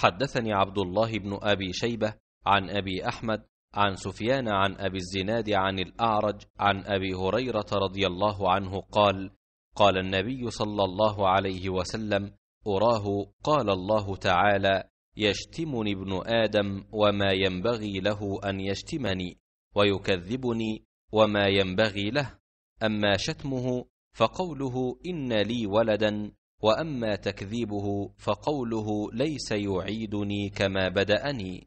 حدثني عبد الله بن أبي شيبة عن أبي أحمد عن سفيان عن أبي الزناد عن الأعرج عن أبي هريرة رضي الله عنه قال قال النبي صلى الله عليه وسلم أراه قال الله تعالى يشتمني ابن آدم وما ينبغي له أن يشتمني ويكذبني وما ينبغي له أما شتمه فقوله إن لي ولدا واما تكذيبه فقوله ليس يعيدني كما بداني